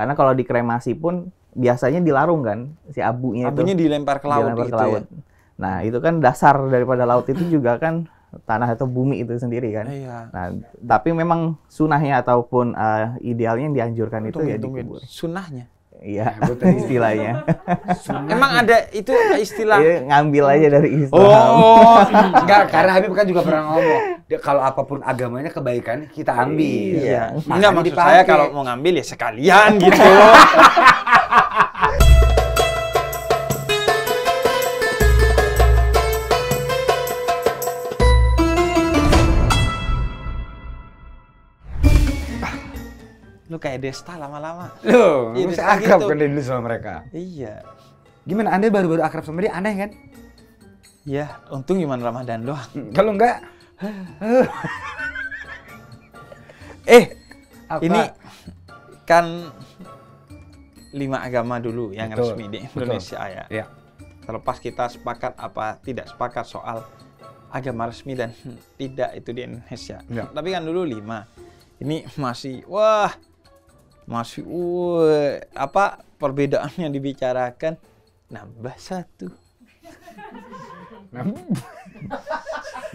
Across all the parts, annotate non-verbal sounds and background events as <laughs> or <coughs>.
Karena kalau dikremasi pun biasanya dilarung kan si abunya, abunya dilempar ke laut dilempar gitu ke ya? laut. Ya? Nah, itu kan dasar daripada laut itu juga kan tanah atau bumi itu sendiri kan. Iya. Nah, tapi memang sunahnya ataupun uh, idealnya yang dianjurkan itu ya dikubur. Sunahnya. Iya, nah, istilahnya. Emang ada itu istilah? Ya, ngambil aja dari istilah. Oh, <laughs> enggak karena Habib kan juga pernah ngomong, kalau apapun agamanya kebaikan kita ambil. Iya. Enggak maksud dipakai. saya kalau mau ngambil ya sekalian gitu. <laughs> kayak Desta lama-lama. Loh, ya, saya akrab gitu. kan dulu sama mereka. Iya. Gimana Anda baru-baru akrab sama dia aneh kan? Ya, untung gimana Ramadan doang. Hmm, kalau enggak <laughs> Eh, Apa? ini kan lima agama dulu yang betul, resmi di Indonesia betul. ya. Iya. Terlepas kita sepakat apa tidak sepakat soal agama resmi dan <laughs> tidak itu di Indonesia. Ya. Tapi kan dulu lima. Ini masih wah masih uh, apa perbedaan yang dibicarakan nambah satu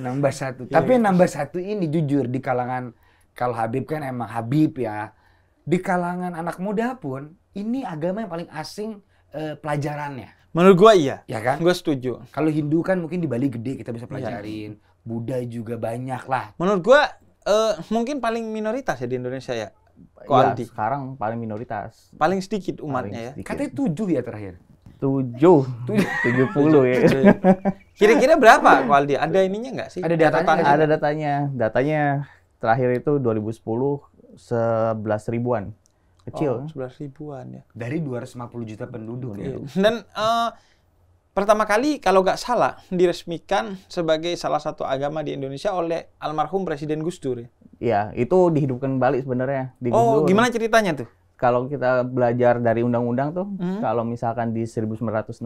nambah satu iya, tapi iya. nambah satu ini jujur di kalangan kalau Habib kan emang Habib ya di kalangan anak muda pun ini agama yang paling asing eh, pelajarannya menurut gua iya ya kan gua setuju kalau Hindu kan mungkin di Bali gede kita bisa iya. pelajarin ya. Buddha juga banyak lah menurut gua eh, mungkin paling minoritas ya di Indonesia ya Koaldi. Ya, sekarang paling minoritas. Paling sedikit umatnya paling ya. sedikit. ya. Katanya tujuh ya terakhir. Tujuh. Tujuh <laughs> puluh ya. Kira-kira berapa Kualdi? Ada ininya nggak sih? Ada datanya. Ada, ada datanya. Datanya terakhir itu 2010 11 ribuan. Kecil. Oh, 11 ribuan ya. Dari 250 juta penduduk ya. Iya. Dan uh, pertama kali kalau nggak salah diresmikan sebagai salah satu agama di Indonesia oleh almarhum Presiden Gus Dur ya. Ya itu dihidupkan balik sebenarnya. Oh, gimana ceritanya tuh? Kalau kita belajar dari undang-undang tuh, hmm? kalau misalkan di 1965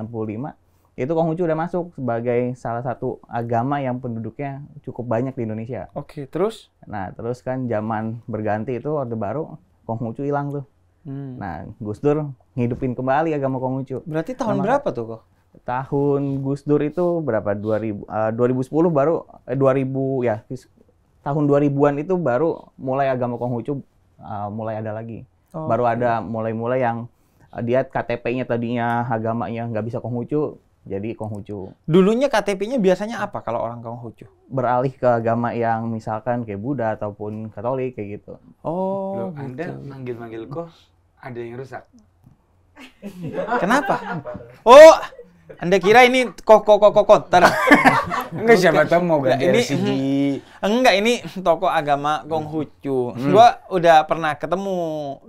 itu Konghucu udah masuk sebagai salah satu agama yang penduduknya cukup banyak di Indonesia. Oke, okay, terus? Nah, terus kan zaman berganti itu Orde Baru, Konghucu hilang tuh. Hmm. Nah, Gus Dur ngidupin kembali agama Konghucu. Berarti tahun Sama berapa tuh kok? Tahun Gus Dur itu berapa? 2000 uh, 2010 baru eh, 2000 ya tahun 2000-an itu baru mulai agama Konghucu uh, mulai ada lagi. Oh, baru okay. ada mulai-mulai yang uh, dia KTP-nya tadinya agamanya nggak bisa Konghucu jadi Konghucu. Dulunya KTP-nya biasanya apa kalau orang Konghucu? Beralih ke agama yang misalkan kayak Buddha ataupun Katolik kayak gitu. Oh, Loh, gitu. Anda manggil-manggil kok ada yang rusak. Kenapa? Oh, anda kira ini kok kok kok konter? enggak siapa tahu mau ganti ini, Enggak, ini <laughs> toko agama Konghucu. Hmm. hmm. Gua udah pernah ketemu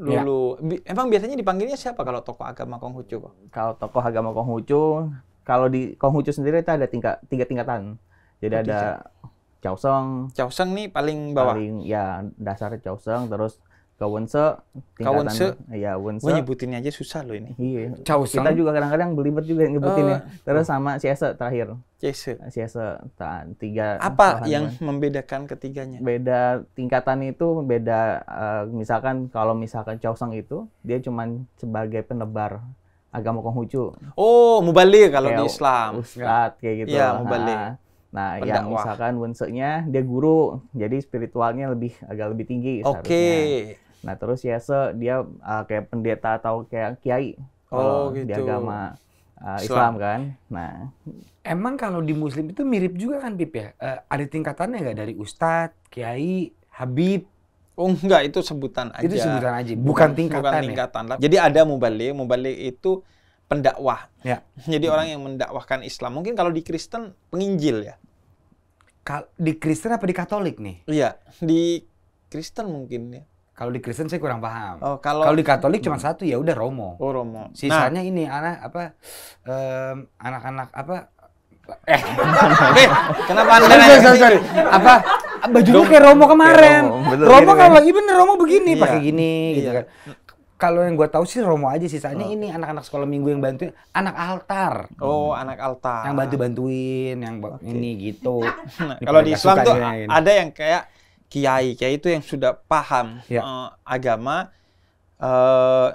ya. dulu. Emang biasanya dipanggilnya siapa kalau toko agama Konghucu kok? Kalau toko agama Konghucu, kalau di Konghucu sendiri itu ada tingkat tiga tingkatan. Jadi ada Chaoseng. Chaoseng nih paling bawah. Paling ya dasar Chaoseng terus Kawonse tingkatan Kawonse ya Wonse gue oh, nyebutinnya aja susah loh ini iya Cawseng. kita juga kadang-kadang belibet juga nyebutin uh, ya oh. terus sama si Ciese terakhir Si Ciese tiga apa yang kan. membedakan ketiganya beda tingkatan itu beda uh, misalkan kalau misalkan Cawseng itu dia cuma sebagai penebar agama Konghucu oh mubalik kalau kayak di Islam ustad kayak gitu Iya, mubalik nah, Nah, Pendakwah. yang misalkan wense dia guru, jadi spiritualnya lebih agak lebih tinggi okay. Nah terus Yese ya, dia uh, kayak pendeta atau kayak kiai oh, gitu. di agama uh, Islam. Islam kan. Nah emang kalau di Muslim itu mirip juga kan Pip ya? Uh, ada tingkatannya nggak dari Ustadz, Kiai, Habib? Oh enggak, itu sebutan aja. Itu sebutan aja, bukan, bukan tingkatan bukan tingkatan ya? Jadi ada mubalik, mubalik itu pendakwah. Ya. Jadi hmm. orang yang mendakwahkan Islam. Mungkin kalau di Kristen penginjil ya. di Kristen apa di Katolik nih? Iya, di Kristen mungkin ya. Kalau di Kristen saya kurang paham. Oh, kalau kalau di Katolik cuma hmm. satu ya udah Romo. Oh, Romo. Nah. Sisanya nah. ini anak apa anak-anak apa eh, <laughs> eh kenapa Anda sorry, sorry, sorry. apa bajunya kayak Romo kemarin. Iya, Romo, Romo kalau iya bener Romo begini, iya. pakai gini iya. gitu kan. Kalau yang gue tahu sih Romo aja sisanya oh. ini anak-anak sekolah minggu yang bantuin anak altar. Oh, anak altar. Yang bantu-bantuin, yang okay. ini gitu. <laughs> Nah, kalau di Islam tuh gitu. ada yang kayak kiai kiai itu yang sudah paham ya. uh, agama uh,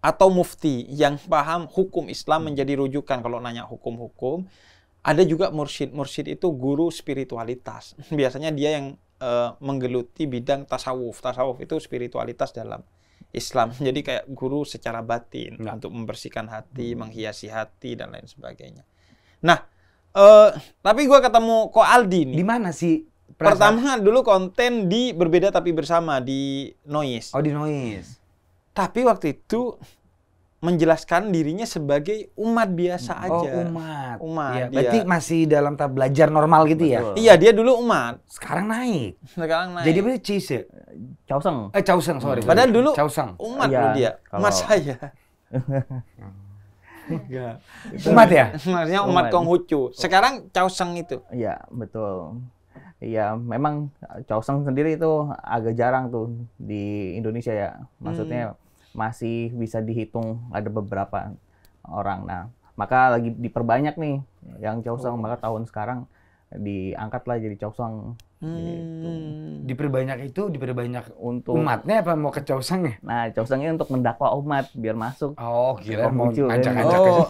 atau mufti yang paham hukum Islam menjadi rujukan kalau nanya hukum-hukum ada juga mursyid mursyid itu guru spiritualitas <laughs> biasanya dia yang uh, menggeluti bidang tasawuf tasawuf itu spiritualitas dalam Islam <laughs> jadi kayak guru secara batin nah. untuk membersihkan hati menghiasi hati dan lain sebagainya nah uh, tapi gue ketemu Ko Aldi nih di mana sih Pertama dulu konten di berbeda tapi bersama di Noise. Oh di Noise. Tapi waktu itu menjelaskan dirinya sebagai umat biasa oh, aja. Oh umat. Umat. Ya, Berarti masih dalam tahap belajar normal gitu ya? Betul. ya? Iya dia dulu umat. Sekarang naik. Sekarang naik. Jadi apa sih cise Causeng. Eh causeng sorry. Padahal dulu causeng. umat ya, dulu dia. Kalau... Umat saya. <laughs> Ya. umat ya? Maksudnya umat, umat. Konghucu. Sekarang Seng itu. Iya betul. Iya, memang eh, Chaoseng sendiri itu agak jarang tuh di Indonesia ya. Maksudnya hmm. masih bisa dihitung ada beberapa orang. Nah, maka lagi diperbanyak nih yang Chaoseng. Oh. Maka tahun sekarang diangkatlah lah jadi cowsang gitu. hmm. gitu. diperbanyak itu diperbanyak untuk umatnya apa mau ke coksong ya nah coksongnya untuk mendakwa umat biar masuk oh gila mau ngajak-ngajak oh,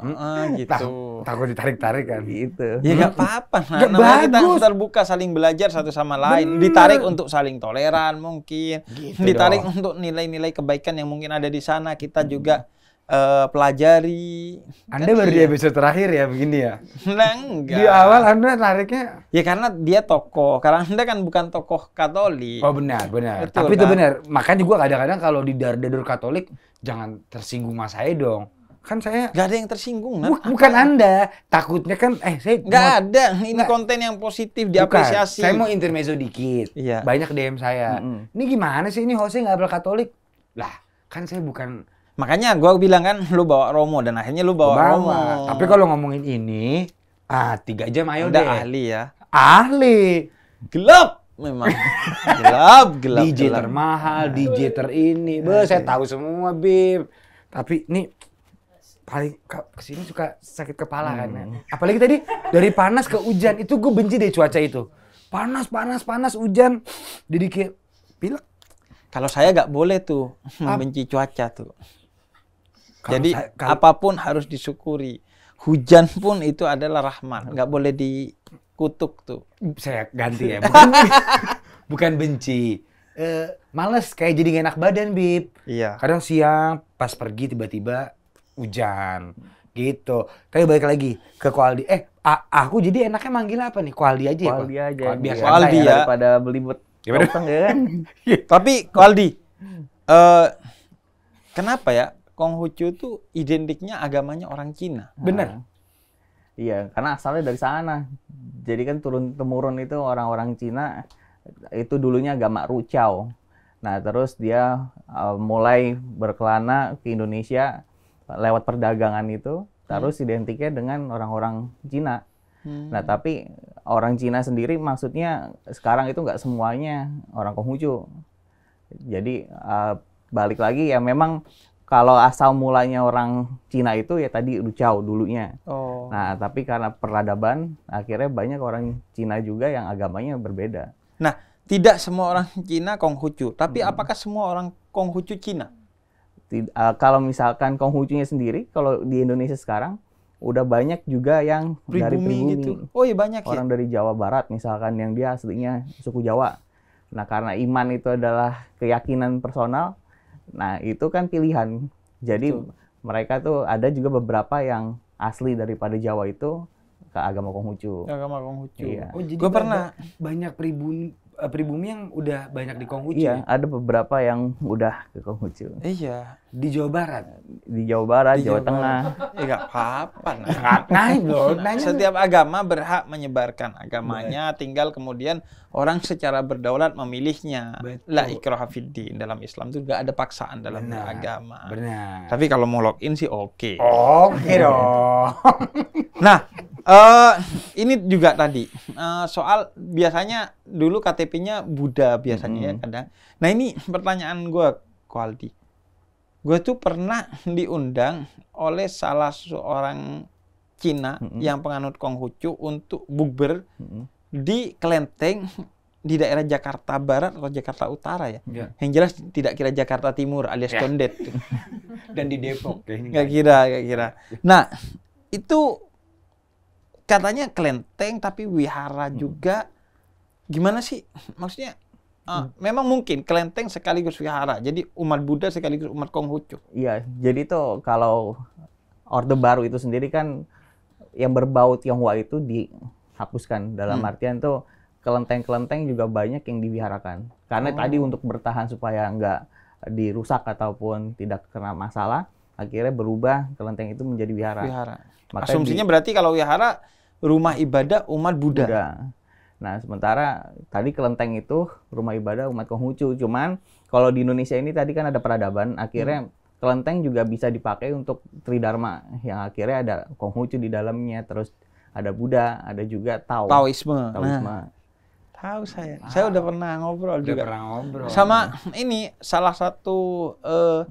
uh, <laughs> gitu tak, takut ditarik tarik kan gitu ya nggak apa-apa nah, gak bagus. kita terbuka saling belajar satu sama lain Bener. ditarik untuk saling toleran mungkin gitu ditarik dong. untuk nilai-nilai kebaikan yang mungkin ada di sana kita hmm. juga uh, pelajari. Anda kan baru iya. di episode terakhir ya begini ya? Nah, Di awal Anda tariknya? Ya karena dia tokoh. Karena Anda kan bukan tokoh Katolik. Oh benar, benar. Betul, Tapi kan? itu benar. Makanya juga kadang-kadang kalau di dar Katolik jangan tersinggung mas saya dong. Kan saya Gak ada yang tersinggung kan? bukan bukan Anda. Takutnya kan eh saya Gak mau... ada. Ini konten yang positif diapresiasi. Bukan. Saya mau intermezzo dikit. Iya. Banyak DM saya. Mm -hmm. Ini gimana sih ini hostnya nggak berkatolik? Lah, kan saya bukan Makanya gua bilang kan lu bawa Romo dan akhirnya lu bawa, Obama. Romo. Tapi kalau ngomongin ini ah tiga jam ayo Udah deh. ahli ya. Ahli. Gelap memang. gelap, gelap. <laughs> DJ gelap. termahal, nah. DJ terini. Be, nah, saya iya. tahu semua, Bib. Tapi ini paling ke sini suka sakit kepala hmm. kan. Ya? Hmm. Apalagi tadi dari panas ke hujan itu gue benci deh cuaca itu. Panas, panas, panas, hujan. Jadi kayak pilek. Kalau saya nggak boleh tuh <laughs> benci cuaca tuh kalau Jadi saya, kalau... apapun harus disyukuri. Hujan pun itu adalah rahmat. Nggak boleh dikutuk tuh. Saya ganti ya. <laughs> Bukan, bukan benci. Uh, males kayak jadi gak enak badan bib. Iya. Kadang siang pas pergi tiba-tiba hujan gitu. Tapi balik lagi ke Kualdi. Eh, aku jadi enaknya manggil apa nih? Kualdi aja ya, Kualdi aja. Kualdi, iya. biasa Kualdi ya. Daripada belibet. Ya, ya, kan? <laughs> Iya. Tapi Kualdi, uh, kenapa ya? Konghucu itu identiknya agamanya orang Cina. Bener. Nah, Iya, karena asalnya dari sana. Jadi kan turun temurun itu orang-orang Cina itu dulunya agama Rucau. Nah, terus dia uh, mulai berkelana ke Indonesia lewat perdagangan itu, terus identiknya dengan orang-orang Cina. Hmm. Nah, tapi orang Cina sendiri maksudnya sekarang itu nggak semuanya orang Konghucu. Jadi uh, balik lagi ya memang kalau asal mulanya orang Cina itu ya tadi Lucau dulunya. Oh. Nah, tapi karena peradaban akhirnya banyak orang Cina juga yang agamanya berbeda. Nah, tidak semua orang Cina Konghucu, tapi hmm. apakah semua orang Konghucu Cina? Tid uh, kalau misalkan Konghucunya sendiri kalau di Indonesia sekarang udah banyak juga yang pribumi dari pribumi. Gitu. Oh iya banyak ya? Orang ya? dari Jawa Barat misalkan yang dia aslinya suku Jawa. Nah, karena iman itu adalah keyakinan personal, Nah, itu kan pilihan. Jadi Betul. mereka tuh ada juga beberapa yang asli daripada Jawa itu ke agama Konghucu. Agama Konghucu. Iya. Oh, jadi gue pernah banyak, banyak pribumi Eh, pribumi yang udah banyak di Konghucu. Iya, ya? ada beberapa yang udah ke Konghucu. Iya, di Jawa Barat. Di Jawa Barat, di Jawa, Jawa Tengah. Ya enggak apa-apa. Nah, nah, Setiap agama berhak menyebarkan agamanya, Baik. tinggal kemudian orang secara berdaulat memilihnya. La ikraha Dalam Islam itu enggak ada paksaan dalam benar, agama. Benar. Tapi kalau mau login sih oke. Okay. Oke okay dong. nah, Uh, ini juga tadi uh, soal biasanya dulu KTP-nya Buddha biasanya hmm. ya kadang. Nah ini pertanyaan gue di. Gue tuh pernah diundang oleh salah seorang Cina hmm. yang penganut Konghucu untuk bukber hmm. di Kelenteng di daerah Jakarta Barat atau Jakarta Utara ya. Yeah. Yang jelas tidak kira Jakarta Timur alias yeah. Condet. <laughs> Dan di Depok. Gak kira, gak kira. Nah, itu katanya kelenteng tapi wihara hmm. juga gimana sih maksudnya uh, hmm. memang mungkin kelenteng sekaligus wihara jadi umat Buddha sekaligus umat Konghucu iya jadi itu kalau Orde Baru itu sendiri kan yang berbau Tionghoa itu dihapuskan dalam hmm. artian itu kelenteng-kelenteng juga banyak yang diwiharakan karena oh. tadi untuk bertahan supaya nggak dirusak ataupun tidak kena masalah akhirnya berubah kelenteng itu menjadi wihara. wihara. Asumsinya di, berarti kalau wihara rumah ibadah umat Buddha. Buddha. Nah, sementara tadi kelenteng itu rumah ibadah umat Konghucu. Cuman kalau di Indonesia ini tadi kan ada peradaban, akhirnya hmm kelenteng juga bisa dipakai untuk tridharma yang akhirnya ada Konghucu di dalamnya terus ada Buddha ada juga Tao Taoisme nah, Taoisme nah, tahu saya saya udah pernah ngobrol udah juga pernah ngobrol sama ini salah satu uh,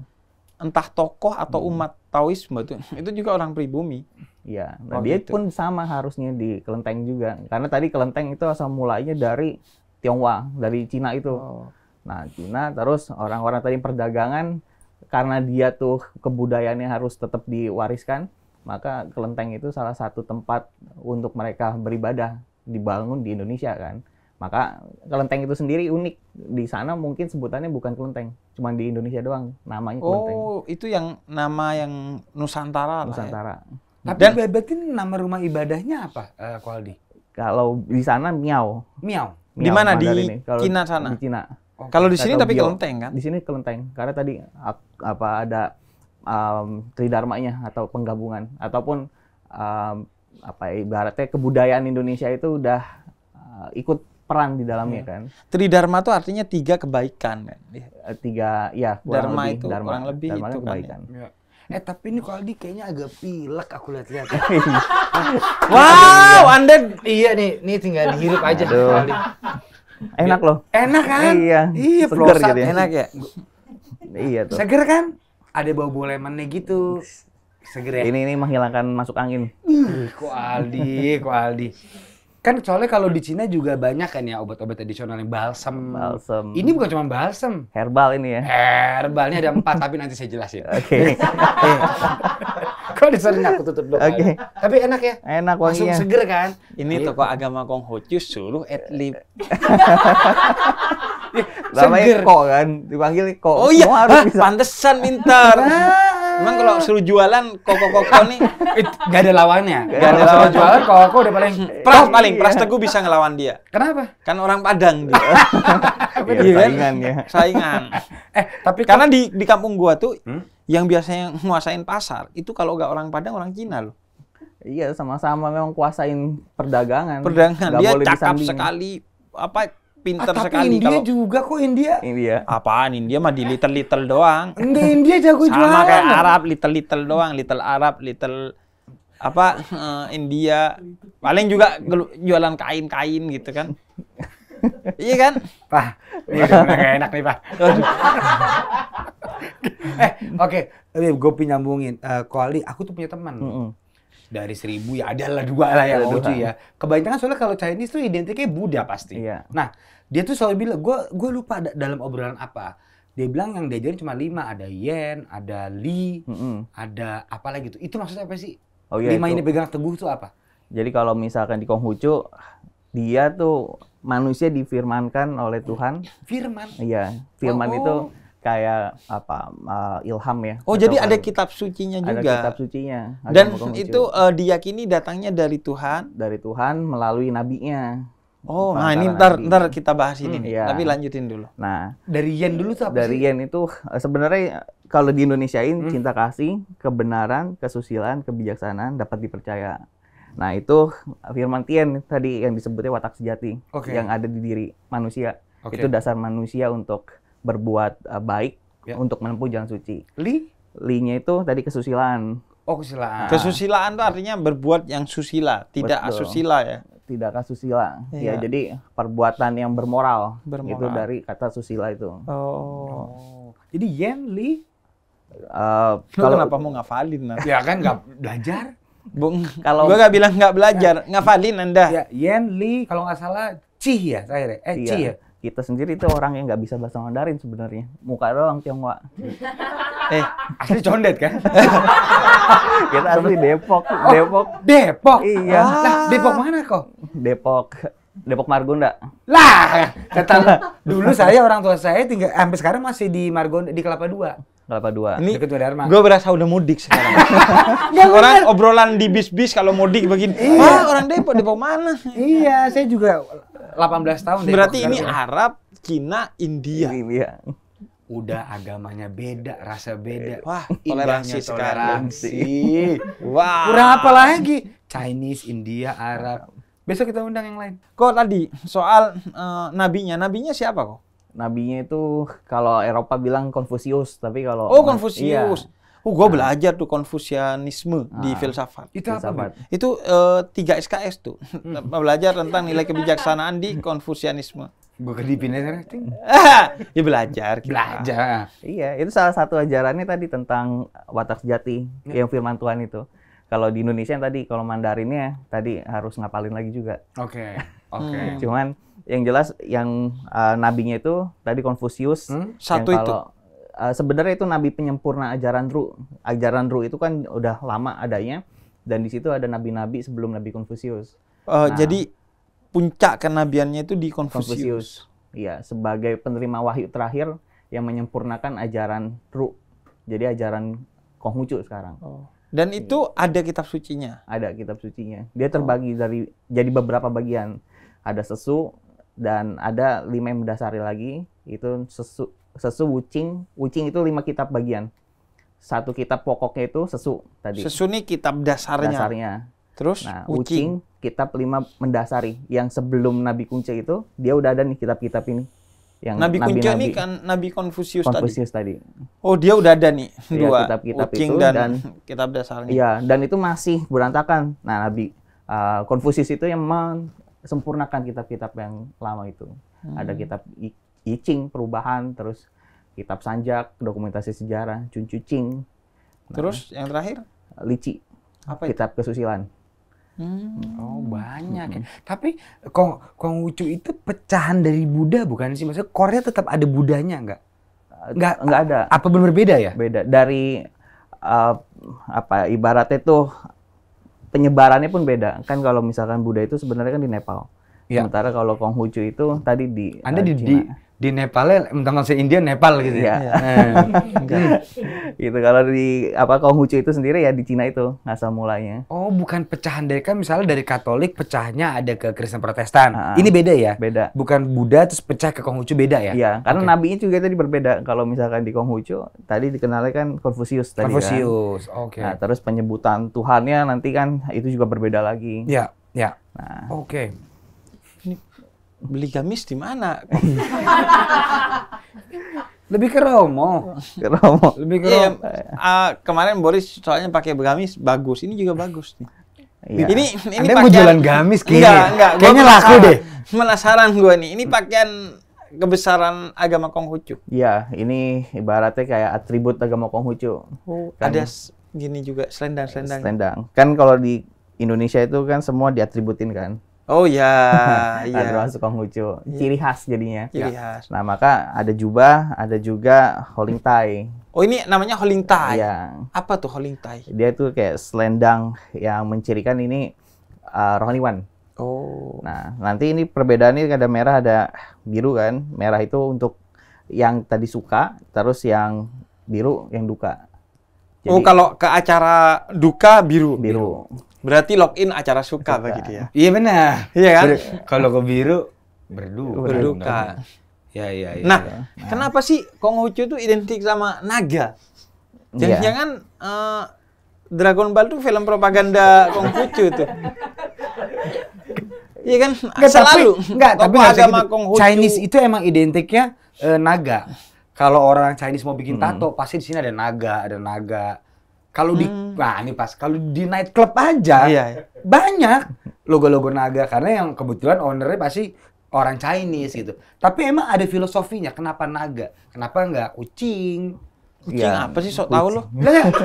entah tokoh atau hmm. umat Taoisme itu <laughs> itu juga orang pribumi. Iya. Nah, oh, dia gitu. pun sama harusnya di kelenteng juga. Karena tadi kelenteng itu asal mulainya dari Tionghoa, dari Cina itu. Oh. Nah, Cina terus orang-orang tadi perdagangan karena dia tuh kebudayaannya harus tetap diwariskan, maka kelenteng itu salah satu tempat untuk mereka beribadah dibangun di Indonesia kan. Maka kelenteng itu sendiri unik. Di sana mungkin sebutannya bukan kelenteng, cuma di Indonesia doang namanya oh, kelenteng. Oh, itu yang nama yang Nusantara. Nusantara. Lah ya? Tapi Dan, berarti nama rumah ibadahnya apa, uh, Kualdi? Kalau di sana Miao. Miau. di mana di Kalo, Cina sana? Di Cina. Okay. Kalau di sini tapi bio, kelenteng kan? Di sini kelenteng karena tadi apa ada um, tridharmanya atau penggabungan ataupun um, apa ibaratnya kebudayaan Indonesia itu udah uh, ikut peran di dalamnya hmm. kan. Tridharma itu artinya tiga kebaikan kan. Tiga ya kurang Dharma lebih, itu Dharma. kurang lebih Dharma itu kan kan, kebaikan. Kan, ya. Iya. Eh tapi ini kalau di kayaknya agak pilek aku lihat-lihat. <laughs> Iya. wow, Anda iya nih, ini tinggal dihirup aja Enak loh. Enak kan? Iya. Iya, seger gitu ya. Enak ya. iya tuh. Seger kan? Ada bau-bau lemonnya gitu. Seger ya. Ini ini menghilangkan masuk angin. Ih, kok Aldi, kok Aldi. Kan soalnya kalau di Cina juga banyak kan ya obat-obat tradisional yang balsam. Balsam. Ini bukan cuma balsam. Herbal ini ya. Herbalnya ada empat <laughs> tapi nanti saya jelasin. Oke. <laughs> Kok disuruh aku tutup dulu. Oke. Okay. Tapi enak ya. Enak wanginya. Langsung seger kan. Ini iya. toko agama Konghucu suruh atlet. <laughs> Namanya Ko kan, dipanggil Ko. Oh iya, harus bisa. pantesan pintar. Nah. Emang kalau seru jualan koko-koko nih <laughs> gak ada lawannya. Gak ada lawan jualan koko udah paling pras iya. paling pras teguh bisa ngelawan dia. Kenapa? Kan orang Padang dia. <laughs> Iya, saingan ya. Saingan. Eh, tapi karena di di kampung gua tuh hmm? yang biasanya nguasain pasar itu kalau gak orang Padang orang Cina loh. Iya, sama-sama memang kuasain perdagangan. Perdagangan. Gak dia cakap sekali apa pinter ah, tapi sekali. India kalo... juga kok India. India. Apaan India mah di little little doang. Enggak <laughs> India jago Sama jualan. Sama kayak Arab little little doang, little Arab, little apa uh, India. Paling juga jualan kain-kain gitu kan. <laughs> iya kan? Pak, ini udah enak nih Pak. <laughs> eh, oke. Okay. Gue nyambungin. Uh, Kuali, aku tuh punya teman. Mm -hmm dari seribu ya Ada lah dua lah yang OG ya. Kebanyakan soalnya kalau Chinese tuh identiknya Buddha pasti. Iya. Nah, dia tuh selalu bilang gue gue lupa da dalam obrolan apa dia bilang yang diajarin cuma lima ada yen ada li mm -hmm. ada apa lagi tuh itu maksudnya apa sih oh, iya, lima itu. ini pegang teguh tuh apa jadi kalau misalkan di Konghucu dia tuh manusia difirmankan oleh Tuhan firman iya firman oh, oh. itu kayak apa uh, ilham ya. Oh, jadi ada kitab sucinya juga. Ada kitab sucinya. Dan itu uh, diyakini datangnya dari Tuhan, dari Tuhan melalui nabinya. Oh, nah ini ntar ntar kita bahas ini hmm, nih. Iya. Tapi lanjutin dulu. Nah, dari yen dulu tuh apa Dari yen itu eh, sebenarnya kalau di ini hmm. cinta kasih, kebenaran, kesusilaan, kebijaksanaan dapat dipercaya. Nah, itu firman Tien tadi yang disebutnya watak sejati okay. yang ada di diri manusia. Okay. Itu dasar manusia untuk berbuat uh, baik yeah. untuk menempuh jalan suci. Li? li itu tadi kesusilaan. Oh, kesusilaan. Nah. Kesusilaan itu artinya berbuat yang susila, tidak Betul. asusila ya tidak kasusila. yeah. Ya, iya. jadi perbuatan yang bermoral, bermoral itu dari kata susila itu. Oh. oh. Jadi yen li uh, eh, <laughs> kalau kenapa mau ngafalin nanti? ya kan nggak belajar. Bung, kalau gua nggak bilang nggak belajar, ngafalin Anda. Ya, yen li kalau nggak salah cih ya terakhir. Ya? Eh, iya. cih ya kita sendiri itu orang yang nggak bisa bahasa Mandarin sebenarnya. Muka doang Tionghoa. <laughs> eh, asli condet kan? <laughs> kita asli Depok, Depok. Oh, Depok. Iya. Ah. Lah, Depok mana kok? Depok. Depok Margonda. Lah, kata dulu saya orang tua saya tinggal eh, sampai sekarang masih di Margonda di Kelapa Dua. Kelapa dua. Ini Deket Dharma. Gue berasa udah mudik sekarang. <laughs> orang obrolan di bis-bis kalau mudik begini. Iya. Wah, orang Depok, Depok mana? iya, saya juga 18 tahun Berarti ini Arab, Cina, India. India. Udah agamanya beda, rasa beda. Wah, toleransi sekarang sih. Wah. Wow. Kurang apa lagi? Chinese, India, Arab. Besok kita undang yang lain. Kok tadi soal uh, nabinya, nabinya siapa kok? nabinya itu kalau Eropa bilang Konfusius, tapi kalau Oh, Konfusius. Iya. Oh, gua nah. belajar tuh konfusianisme nah. di ah, filsafat. Itu filsafat. apa? Itu eh, tiga uh, SKS tuh. Hmm. belajar tentang nilai kebijaksanaan di konfusianisme. Gue ke dipindah <laughs> ya belajar. Kita. Belajar. Iya, itu salah satu ajarannya tadi tentang watak sejati ya. yang firman Tuhan itu. Kalau di Indonesia yang tadi kalau Mandarinnya tadi harus ngapalin lagi juga. Oke. Okay. Oke. Okay. Hmm. Cuman yang jelas yang uh, nabinya itu tadi Konfusius. Hmm? Satu yang itu. Uh, sebenarnya itu nabi penyempurna ajaran Ru. Ajaran Ru itu kan udah lama adanya dan di situ ada nabi-nabi sebelum Nabi Konfusius. Uh, eh, nah, jadi puncak kenabiannya itu di Konfusius. Iya, sebagai penerima wahyu terakhir yang menyempurnakan ajaran Ru. Jadi ajaran Konghucu sekarang. Oh. Dan itu iya. ada kitab sucinya. Ada kitab sucinya. Dia terbagi dari jadi beberapa bagian ada sesu dan ada lima yang mendasari lagi itu sesu sesu wucing wucing itu lima kitab bagian satu kitab pokoknya itu sesu tadi sesu ini kitab dasarnya dasarnya terus nah, wucing, kitab lima mendasari yang sebelum Nabi kunci itu dia udah ada nih kitab-kitab ini yang Nabi, Nabi Kunce ini kan Nabi Konfusius, tadi. tadi. Oh dia udah ada nih iya, dua kitab kitab-kitab itu dan, dan kitab dasarnya. Iya dan itu masih berantakan. Nah Nabi uh, Konfusius itu yang sempurnakan kitab-kitab yang lama itu. Hmm. Ada kitab I, Ching, perubahan, terus kitab Sanjak, dokumentasi sejarah, Cuncu Chu Ching. Nah, terus yang terakhir? Lici. Apa itu? Kitab kesusilan? Hmm. Oh banyak hmm. ya. Tapi Kong Konghucu itu pecahan dari Buddha bukan sih? Maksudnya Korea tetap ada Budanya nggak? Eh, nggak nggak ada. Apa benar beda ya? Beda dari uh, apa ibaratnya tuh penyebarannya pun beda. Kan kalau misalkan Buddha itu sebenarnya kan di Nepal. Ya. Sementara kalau Konghucu itu tadi di Anda eh, di, di di Nepal ya? tentang si India Nepal gitu ya. ya. ya. Eh. <laughs> <laughs> gitu kalau di apa Konghucu itu sendiri ya di Cina itu asal mulanya. Oh, bukan pecahan dari kan misalnya dari Katolik pecahnya ada ke Kristen Protestan. Uh, Ini beda ya? Beda. Bukan Buddha terus pecah ke Konghucu beda ya? Iya, karena okay. nabinya juga tadi berbeda. Kalau misalkan di Konghucu tadi dikenalnya kan Konfusius tadi Konfusius. Kan? Oke. Okay. Nah, terus penyebutan Tuhannya nanti kan itu juga berbeda lagi. Iya, iya. Nah. Oke. Okay beli gamis di mana? <laughs> Lebih ke Romo. Ke Romo. Lebih ke iya, Romo. Iya, uh, kemarin Boris soalnya pakai gamis bagus. Ini juga bagus nih. Iya. Ini ini Anda pakaian, mau jualan gamis kayaknya. Enggak, enggak. Kayaknya laku deh. Penasaran gue nih. Ini pakaian kebesaran agama Konghucu. Iya, ini ibaratnya kayak atribut agama Konghucu. Oh, kan, ada gini juga selendang-selendang. Selendang. Kan kalau di Indonesia itu kan semua diatributin kan. Oh iya, <laughs> iya. Taruhan suka ngucu. Iya. Ciri khas jadinya. Ciri iya. khas. Nah, maka ada jubah, ada juga holding tie. Oh, ini namanya holding tie. Iya. Apa tuh holding tie? Dia tuh kayak selendang yang mencirikan ini uh, eh, rohaniwan. Oh. Nah, nanti ini perbedaannya ada merah ada biru kan. Merah itu untuk yang tadi suka, terus yang biru yang duka. Oh, Jadi, oh, kalau ke acara duka biru. Biru. biru. Berarti login acara suka, begitu ya? Iya benar. Iya kan? kalau ke biru berduka. Berduka. Ya, ya, Nah, ya. kenapa sih Konghucu itu identik sama naga? Iya. Jangan-jangan eh, Dragon Ball tuh film propaganda Konghucu tuh. <laughs> Iya kan? Nggak, Selalu. Tapi, tapi agama gitu. Konghucu. Chinese itu emang identiknya uh, naga. Kalau orang Chinese mau bikin hmm. tato, pasti di sini ada naga, ada naga kalau di hmm. wah nah ini pas kalau di night club aja iya, iya. banyak logo-logo naga karena yang kebetulan ownernya pasti orang Chinese gitu. Tapi emang ada filosofinya kenapa naga? Kenapa nggak kucing? Kucing ya, apa sih sok tahu lo?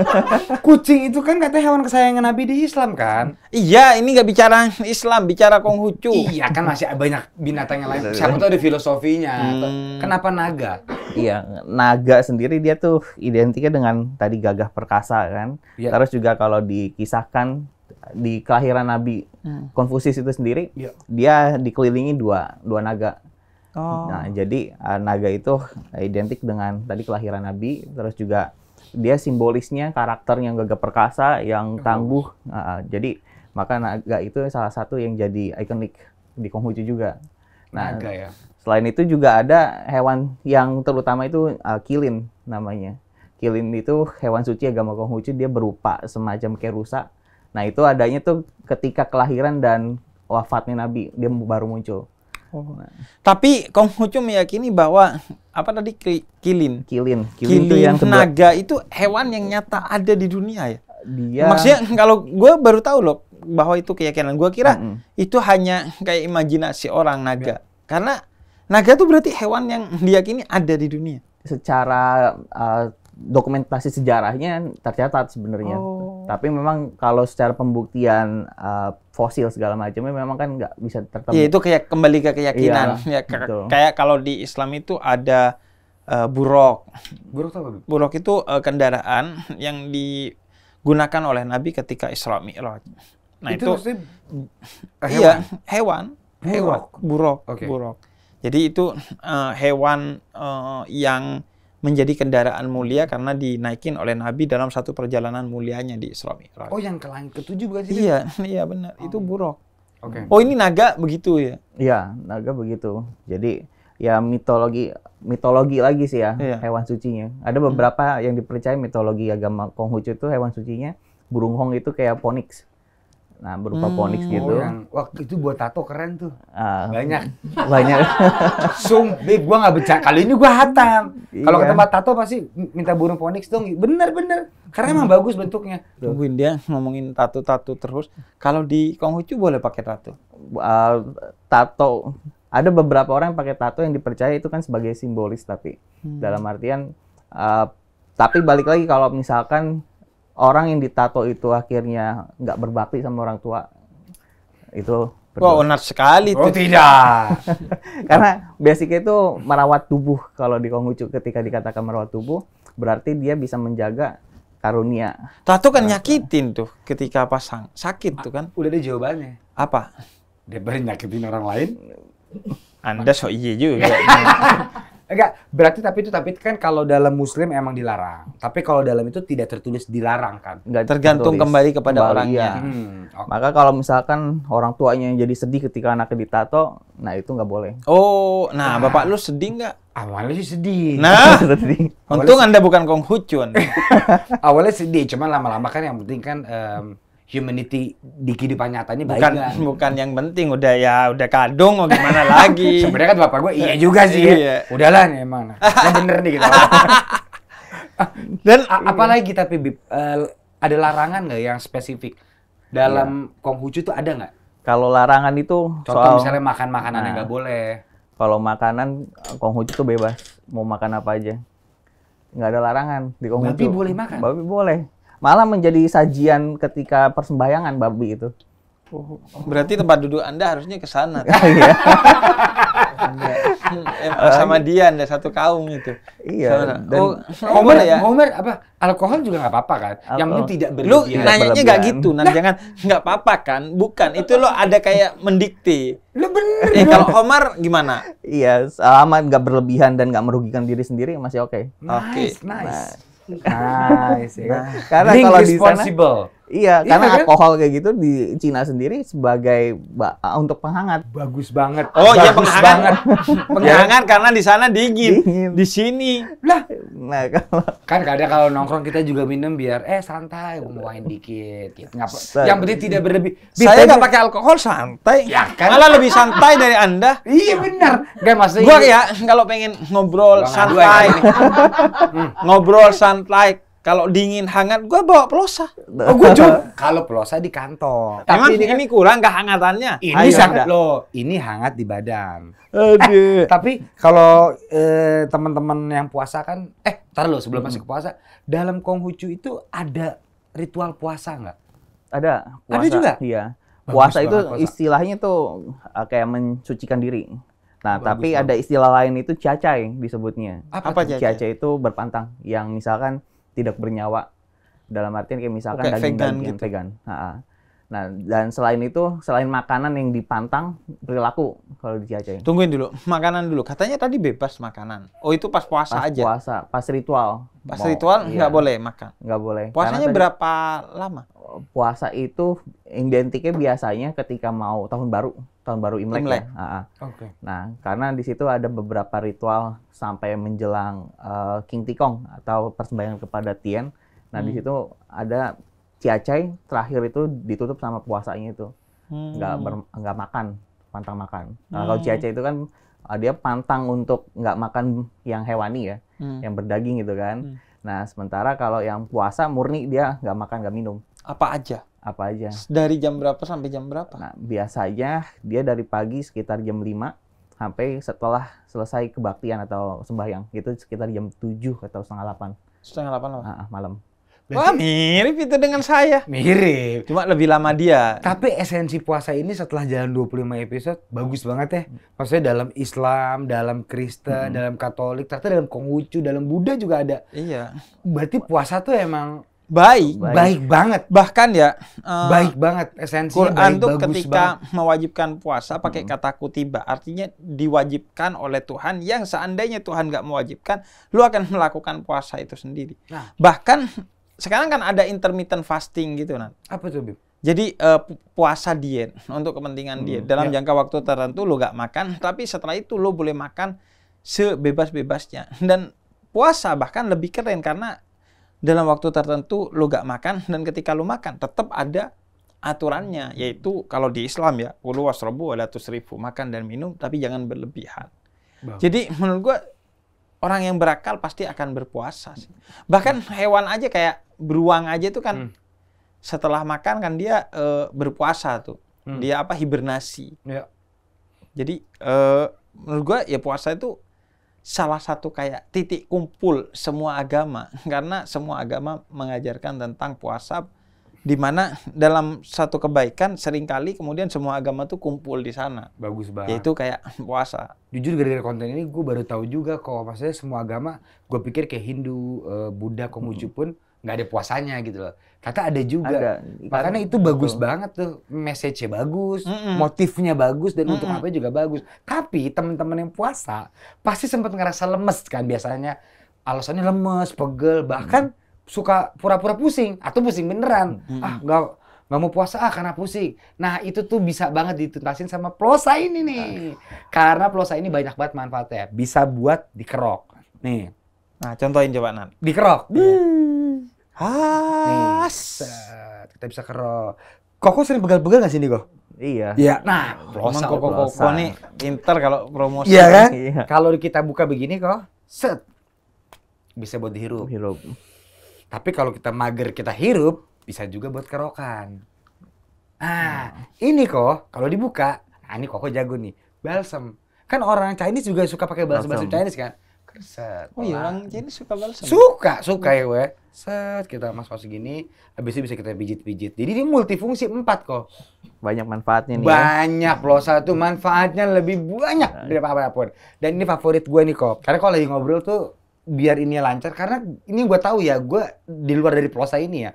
<laughs> kucing itu kan katanya hewan kesayangan Nabi di Islam kan? Iya, ini nggak bicara Islam, bicara Konghucu. Iya kan masih banyak binatang yang lain. Iya, iya. Siapa tahu ada filosofinya. Hmm. Kenapa naga? Iya, naga sendiri dia tuh identiknya dengan tadi gagah perkasa kan. Ya. Terus juga kalau dikisahkan di kelahiran Nabi hmm. itu sendiri, ya. dia dikelilingi dua dua naga. Oh. Nah, jadi uh, naga itu identik dengan tadi kelahiran Nabi, terus juga dia simbolisnya karakter yang gagah perkasa, yang tangguh. Uh, jadi maka naga itu salah satu yang jadi ikonik di Konghucu juga. Nah, naga ya. Selain itu juga ada hewan yang terutama itu uh, kilin namanya. Kilin itu hewan suci agama Konghucu dia berupa semacam kayak rusa. Nah itu adanya tuh ketika kelahiran dan wafatnya Nabi dia baru muncul. Oh. Nah. Tapi Konghucu meyakini bahwa apa tadi kilin? Kilin, kilin, kilin itu yang kedua. naga itu hewan yang nyata ada di dunia ya. Dia. Maksudnya kalau gue baru tahu loh bahwa itu keyakinan gue kira mm -hmm. itu hanya kayak imajinasi orang naga. Yeah. Karena Naga itu berarti hewan yang diyakini ada di dunia. Secara uh, dokumentasi sejarahnya tercatat sebenarnya. Oh. Tapi memang kalau secara pembuktian uh, fosil segala macamnya memang kan nggak bisa tertemu. Iya itu kayak kembali ke keyakinan. Iya, ya, gitu. kayak kalau di Islam itu ada uh, eh, buruk. Buruk apa? Buruk itu uh, kendaraan yang digunakan oleh Nabi ketika Isra Mi'raj. Nah itu, itu hewan. Iya, hewan. Hewan. Buruk. Buruk. Okay. buruk. Jadi itu uh, hewan uh, yang menjadi kendaraan mulia karena dinaikin oleh Nabi dalam satu perjalanan mulianya di Isra Mi'raj. Oh, yang ke langit ketujuh bukan sih? Iya, <laughs> iya benar. Oh. Itu buruk. Oke. Okay. Oh, ini naga begitu ya? Iya, naga begitu. Jadi ya mitologi mitologi lagi sih ya iya. hewan sucinya. Ada beberapa hmm. yang dipercaya mitologi agama Konghucu itu hewan sucinya burung hong itu kayak Phoenix. Nah, berupa hmm. ponix gitu. Oh, yang waktu itu buat tato keren tuh. Uh, banyak. Banyak. <laughs> Sum, gue gua nggak bercanda. Kali ini gua hatam. Iya. Kalau ke tempat tato pasti minta burung ponix dong. Bener-bener. Karena emang hmm. bagus bentuknya. Tungguin dia ngomongin tato-tato terus. Kalau di Konghucu boleh pakai tato. Uh, tato ada beberapa orang yang pakai tato yang dipercaya itu kan sebagai simbolis tapi hmm. dalam artian uh, tapi balik lagi kalau misalkan orang yang ditato itu akhirnya nggak berbakti sama orang tua itu Wah, wow, onar sekali itu. Oh, tidak. <laughs> Karena basicnya itu merawat tubuh. Kalau di Konghucu ketika dikatakan merawat tubuh, berarti dia bisa menjaga karunia. Tato kan nyakitin tuh ketika pasang. Sakit tuh kan. Udah ada jawabannya. Apa? Dia nyakitin orang lain. Anda sok iya juga. <laughs> Enggak, berarti tapi itu tapi kan kalau dalam muslim emang dilarang. Tapi kalau dalam itu tidak tertulis dilarang kan. Enggak tergantung tertulis. kembali kepada kembali, orangnya. Ya. Hmm, hmm okay. Maka kalau misalkan orang tuanya yang jadi sedih ketika anaknya ditato, nah itu nggak boleh. Oh, nah, nah. bapak lu sedih nggak? Awalnya sih sedih. Nah, <laughs> sedih. untung Anda bukan Kong Hucun. <laughs> Awalnya sedih, cuman lama-lama kan yang penting kan um, humanity di kehidupan nyatanya baik bukan kan? bukan yang penting udah ya udah kadung mau gimana <laughs> lagi sebenarnya kan bapak gue iya juga sih ya. iya. udahlah nih emang nah, ya bener nih gitu <laughs> dan apalagi tapi uh, ada larangan nggak yang spesifik dalam iya. konghucu tuh ada nggak kalau larangan itu contoh soal, misalnya makan makanan nah, yang nggak boleh kalau makanan konghucu tuh bebas mau makan apa aja nggak ada larangan di konghucu babi boleh makan babi boleh malah menjadi sajian ketika persembahyangan babi itu. Oh. berarti tempat duduk Anda harusnya ke sana. <laughs> Oh, iya. Hmm, eh, sama dia Anda satu kaum itu. Iya. Dan oh, Homer ya. Homer apa? Alkohol juga nggak apa-apa kan? Yang penting tidak berlebihan. Lu nanyanya nggak gitu, nah, jangan nggak apa-apa kan? Bukan, itu lo ada kayak mendikti. Lu bener. Eh kalau Homer gimana? Iya, selama nggak berlebihan dan nggak merugikan diri sendiri masih oke. Oke. Nice, nice. Nah. Nice, ya nah. Karena kalau di sana Iya, iya, karena kan? alkohol kayak gitu di Cina sendiri sebagai untuk penghangat. Bagus banget. Oh iya, Bagus iya penghangat. Banget. <laughs> penghangat karena di sana dingin. dingin. Di sini lah. Nah, kalau kan kadang kalau nongkrong kita juga minum biar eh santai, ngomongin dikit gitu. Yang penting tidak berlebih. Saya nggak pakai alkohol santai. Ya kan. Malah lebih santai dari Anda. iya benar. Gak maksudnya. Gue ya kalau pengen ngobrol Bang santai. Ya. Hmm. ngobrol santai kalau dingin hangat, gue bawa pelosa. Oh, gue juga. <laughs> Kalau pelosa di kantor. Tapi Emang ini, kan ini kurang kehangatannya. Ini sangat loh. Ini hangat di badan. Aduh. Eh, tapi kalau eh, teman-teman yang puasa kan, eh, tar lo sebelum hmm. masuk puasa, dalam Konghucu itu ada ritual puasa nggak? Ada. Puasa, ada juga. Iya. Puasa itu puasa. istilahnya tuh eh, kayak mencucikan diri. Nah, Bagus tapi banget. ada istilah lain itu cacai disebutnya. Apa, Apa cacai? Cacai itu berpantang. Yang misalkan tidak bernyawa dalam artian kayak misalkan okay, daging-daging vegan, gitu. vegan. Nah, dan selain itu, selain makanan yang dipantang, perilaku kalau di Aceh. Tungguin dulu, makanan dulu. Katanya tadi bebas makanan. Oh, itu pas puasa pas aja? puasa, pas ritual. Pas Mau, ritual nggak iya. boleh makan? Nggak boleh. Puasanya Karena berapa lama? Puasa itu identiknya biasanya ketika mau tahun baru tahun baru Imlek. Imlek. Ya. Uh, ah, ah. okay. Nah, karena di situ ada beberapa ritual sampai menjelang uh, King Tikong atau persembahan kepada Tian. Nah, hmm. di situ ada ciacai terakhir itu ditutup sama puasanya itu. Hmm. Nggak nggak makan, pantang makan. Nah, hmm. kalau ciacai itu kan uh, dia pantang untuk nggak makan yang hewani ya, hmm. yang berdaging gitu kan. Hmm. Nah, sementara kalau yang puasa murni dia nggak makan, nggak minum. Apa aja? apa aja. Dari jam berapa sampai jam berapa? Nah, biasanya dia dari pagi sekitar jam 5 sampai setelah selesai kebaktian atau sembahyang itu sekitar jam 7 atau setengah 8. Setengah 8 malam. Ah, malam. Wah mirip itu dengan saya. Mirip. Cuma lebih lama dia. Tapi esensi puasa ini setelah jalan 25 episode bagus banget ya. Maksudnya dalam Islam, dalam Kristen, hmm. dalam Katolik, ternyata dalam Konghucu, dalam Buddha juga ada. Iya. Berarti puasa tuh emang baik, baik, baik banget. Bahkan ya, uh, baik eh, banget esensi Quran baik, tuh ketika banget. mewajibkan puasa pakai kata kutiba, artinya diwajibkan oleh Tuhan yang seandainya Tuhan nggak mewajibkan, lu akan melakukan puasa itu sendiri. Nah. Bahkan sekarang kan ada intermittent fasting gitu nan. Apa tuh Bib? Jadi uh, puasa diet untuk kepentingan hmm, diet dalam ya. jangka waktu tertentu lu nggak makan, tapi setelah itu lu boleh makan sebebas-bebasnya dan puasa bahkan lebih keren karena dalam waktu tertentu lu gak makan <laughs> dan ketika lu makan tetap ada aturannya yaitu kalau di Islam ya ulu wasrobu ada ribu makan dan minum tapi jangan berlebihan. Bang. Jadi menurut gua orang yang berakal pasti akan berpuasa sih. Bahkan hmm. hewan aja kayak beruang aja itu kan hmm. setelah makan kan dia e, berpuasa tuh. Hmm. Dia apa hibernasi. Ya. Jadi e, menurut gua ya puasa itu salah satu kayak titik kumpul semua agama <laughs> karena semua agama mengajarkan tentang puasa di mana dalam satu kebaikan seringkali kemudian semua agama tuh kumpul di sana. Bagus banget. Yaitu kayak <laughs> puasa. Jujur gara-gara konten ini gue baru tahu juga kok maksudnya semua agama gue pikir kayak Hindu, eh, Buddha, Konghucu pun nggak ada puasanya gitu loh. Kakak ada juga. Ada. Makanya itu Betul. bagus banget tuh. Message-nya bagus, mm -mm. motifnya bagus dan mm -mm. untuk apa juga bagus. Tapi teman-teman yang puasa pasti sempat ngerasa lemes kan biasanya. Alasannya lemes, pegel, bahkan mm -hmm. suka pura-pura pusing atau pusing beneran. Mm -hmm. Ah, enggak nggak mau puasa ah karena pusing. Nah itu tuh bisa banget dituntasin sama plosa ini nih. Nah. Karena plosa ini banyak banget manfaatnya. Bisa buat dikerok. Nih. Nah contohin coba Nan. Dikerok. Iya. iya. Has. Kita bisa kero. Koko sering pegal-pegal nggak sini kok? Iya. Iya. Nah, emang koko koko nih pinter kalau promosi. Iya kan? Iya. Kalau kita buka begini kok, set bisa buat dihirup. Hirup. Tapi kalau kita mager kita hirup, bisa juga buat kerokan. Ah, hmm. ini kok kalau dibuka, nah ini koko jago nih, balsam. Kan orang Chinese juga suka pakai balsam-balsam Chinese kan? Set. Oh iya, orang jadi suka balsam. Suka, suka ya gue. Set kita masuk masuk gini, habis itu bisa kita pijit-pijit. Jadi ini multifungsi empat kok. Banyak manfaatnya nih. Ya. Banyak ya. loh satu manfaatnya lebih banyak nah. daripada apapun. Dan ini favorit gue nih kok. Karena kalau lagi ngobrol tuh biar ini lancar karena ini gue tahu ya gue di luar dari plosa ini ya